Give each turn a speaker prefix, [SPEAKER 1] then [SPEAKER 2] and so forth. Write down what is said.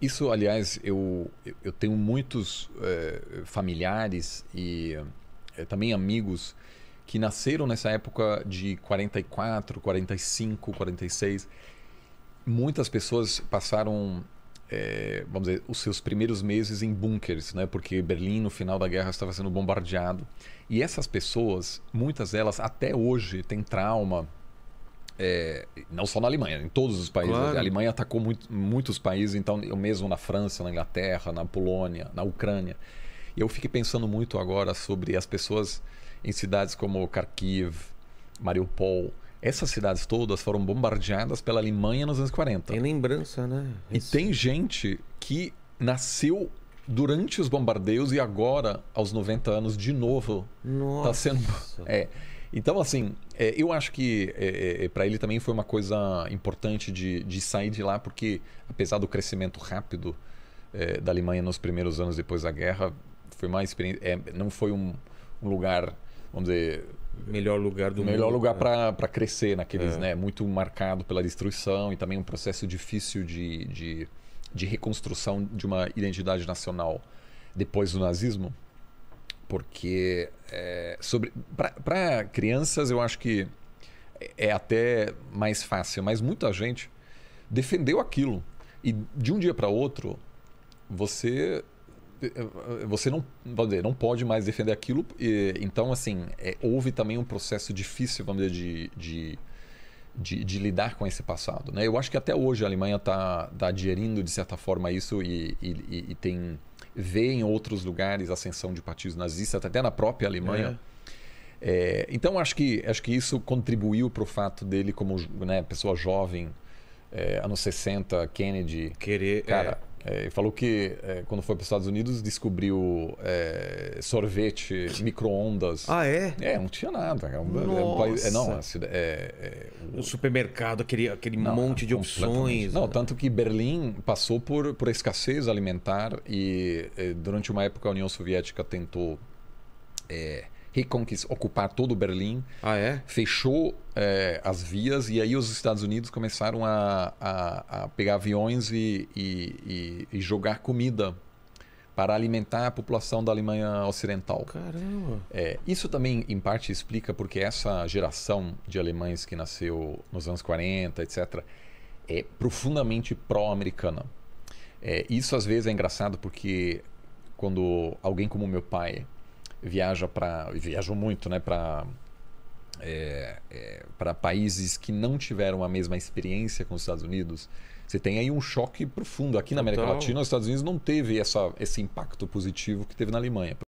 [SPEAKER 1] isso, aliás, eu, eu tenho muitos é, familiares e é, também amigos que nasceram nessa época de 44, 45, 46. Muitas pessoas passaram, é, vamos dizer, os seus primeiros meses em bunkers, né? Porque Berlim, no final da guerra, estava sendo bombardeado. E essas pessoas, muitas delas até hoje, têm trauma é, não só na Alemanha, em todos os países. Claro. A Alemanha atacou muito, muitos países, então eu mesmo na França, na Inglaterra, na Polônia, na Ucrânia. E eu fiquei pensando muito agora sobre as pessoas em cidades como Kharkiv, Mariupol. Essas cidades todas foram bombardeadas pela Alemanha nos anos 40. Tem lembrança, né? Isso. E tem gente que nasceu durante os bombardeios e agora, aos 90 anos, de novo, está sendo. É, então, assim, é, eu acho que é, é, é para ele também foi uma coisa importante de, de, sair de lá, porque apesar do crescimento rápido é, da Alemanha nos primeiros anos depois da guerra, foi mais não foi um, um lugar, vamos dizer, melhor lugar do melhor mundo, lugar né? para crescer naqueles é. né muito marcado pela destruição e também um processo difícil de, de, de reconstrução de uma identidade nacional depois do nazismo porque é, sobre para crianças eu acho que é até mais fácil, mas muita gente defendeu aquilo. E de um dia para outro, você eh, você não, vamos dizer, não pode mais defender aquilo. E, então, assim, é, houve também um processo difícil, vamos dizer, de, de, de, de lidar com esse passado. Né? Eu acho que até hoje a Alemanha está tá aderindo, tá de certa forma, a isso e, e, e tem vê em outros lugares a ascensão de partidos nazistas, até na própria Alemanha. É. É, então acho que acho que isso contribuiu para o fato dele como né, pessoa jovem é, anos 60 Kennedy querer cara é, é, falou que é, quando foi para os Estados Unidos descobriu é, sorvete, micro-ondas. Ah, é? É, não tinha nada. É um, é um país. É, não, é, é, o supermercado, aquele, aquele não, monte de opções. Não, tanto que Berlim passou por, por escassez alimentar e durante uma época a União Soviética tentou. É, reconquistar, ocupar todo o Berlim. Ah, é? Fechou é, as vias e aí os Estados Unidos começaram a, a, a pegar aviões e, e, e, jogar comida para alimentar a população da Alemanha Ocidental. Caramba! É, isso também, em parte, explica porque essa geração de alemães que nasceu nos anos 40, etc., é profundamente pró-americana. É, isso às vezes é engraçado porque quando alguém como meu pai viaja para. viajam muito, né? Para. É, é, para países que não tiveram a mesma experiência com os Estados Unidos, você tem aí um choque profundo. Aqui na América então... Latina, os Estados Unidos não teve essa, esse impacto positivo que teve na Alemanha.